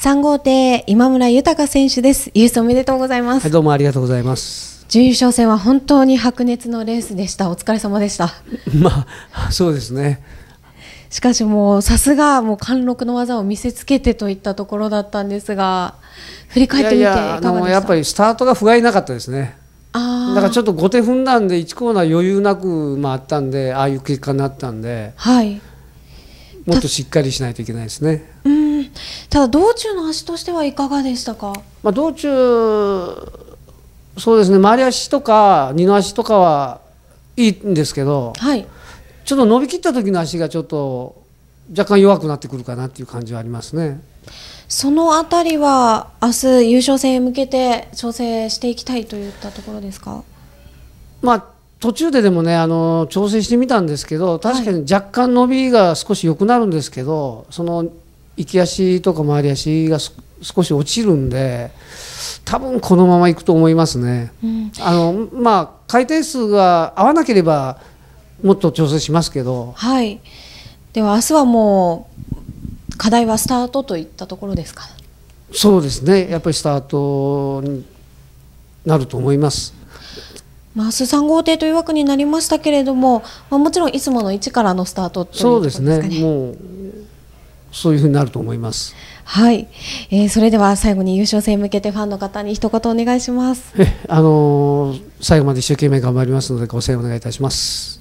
3号艇今村豊選手です優勝おめでとうございます、はい、どうもありがとうございます準優勝戦は本当に白熱のレースでしたお疲れ様でした まあそうですねしかしもうさすがもう貫禄の技を見せつけてといったところだったんですが振り返ってみていやあやっぱりスタートが不甲斐なかったですねだからちょっと後手踏んだんで1コーナー余裕なく回ったんでああいう結果になったんで、はい、もっとしっかりしないといけないですね。ただ道中の足としてはいかがでしたか、まあ、道中そうですね周り足とか二の足とかはいいんですけど、はい、ちょっと伸びきった時の足がちょっと若干弱くなってくるかなっていう感じはありますね。そのあたりは明日優勝戦へ向けて調整していきたいといったところですか。まあ途中ででもねあの調整してみたんですけど確かに若干伸びが少し良くなるんですけど、はい、その行き足とか回り足が少し落ちるんで多分このままいくと思いますね、うん、あのまあ回転数が合わなければもっと調整しますけどはいでは明日はもう課題はスタートといったところですかそうですねやっぱりスタートになると思いますまあ、明日3号艇という枠になりましたけれども、まあ、もちろんいつもの位置からのスタートということですかね。そうですねもうそういうふうになると思います。はい、えー、それでは最後に優勝戦向けてファンの方に一言お願いします。あのー、最後まで一生懸命頑張りますのでご声援お願いいたします。